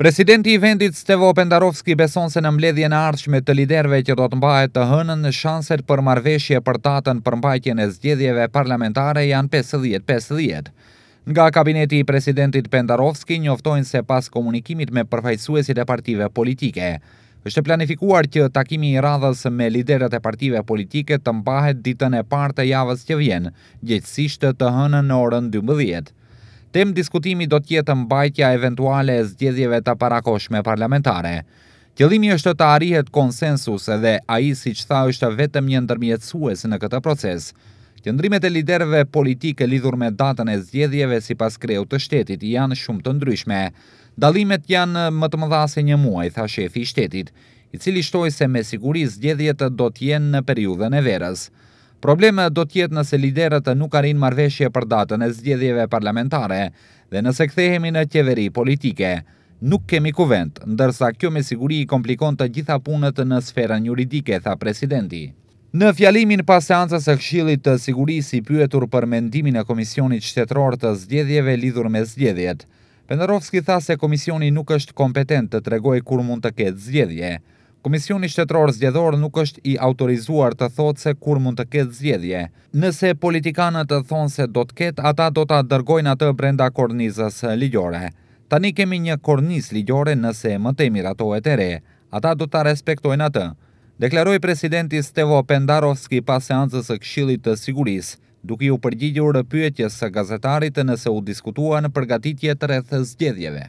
Presidenti i vendit Stevo Pendarovski beson se në mbledhje në ardhshme të liderve që do të mbahet të hënën në shanset për marveshje për tatën për mbajtjen e zgjedhjeve parlamentare janë 50-50. Nga kabineti i presidentit Pendarovski njoftojnë se pas komunikimit me përfajsuesit e partive politike. është planifikuar që takimi i radhës me liderët e partive politike të mbahet ditën e partë e javës që vjenë, gjithësishtë të hënën në orën 12. Tem diskutimi do të jetë mbajtja eventuale e zgjedhjeve të parakoshme parlamentare. Qëllimi është të arrihet konsensus edhe ai siç tha është vetëm një ndërmjetësues në këtë proces. Qëndrimet e liderëve politikë lidhur me datën e zgjedhjeve sipas kreut të shtetit janë shumë të ndryshme. Dallimet janë më të mëdha se një muaj, tha shefi i shtetit, i cili shtoj se me siguri zgjedhjet do të jenë në periudhën e verës. Probleme do tjetë nëse liderët nuk arin marveshje për datën e zgjedhjeve parlamentare dhe nëse kthehemi në qeveri politike. Nuk kemi kuvent, ndërsa kjo me siguri i komplikon të gjitha punët në sfera juridike, tha presidenti. Në fjalimin pas seancës e këshillit të sigurisi pyetur për mendimin e Komisionit Shtetror të Zgjedhjeve lidhur me zgjedhjet, Penderovski tha se Komisioni nuk është kompetent të tregoj kur mund të ketë zgjedhje. Komisioni Shtetror Zgjedhor nuk është i autorizuar të thotë se kur mund të ketë zgjedhje. Nëse politikanët të thonë se do të ketë, ata do të dërgojnë atë brenda kornizës ligjore. Tani kemi një korniz ligjore nëse më temi ratohet e re. Ata do të respektojnë atë. Deklaroj presidenti Stevo Pendarovski pas seancës e kshilit të sigurisë, duke ju përgjigjur rëpyetjes së gazetarit nëse u diskutua në përgatitje të rreth zgjedhjeve.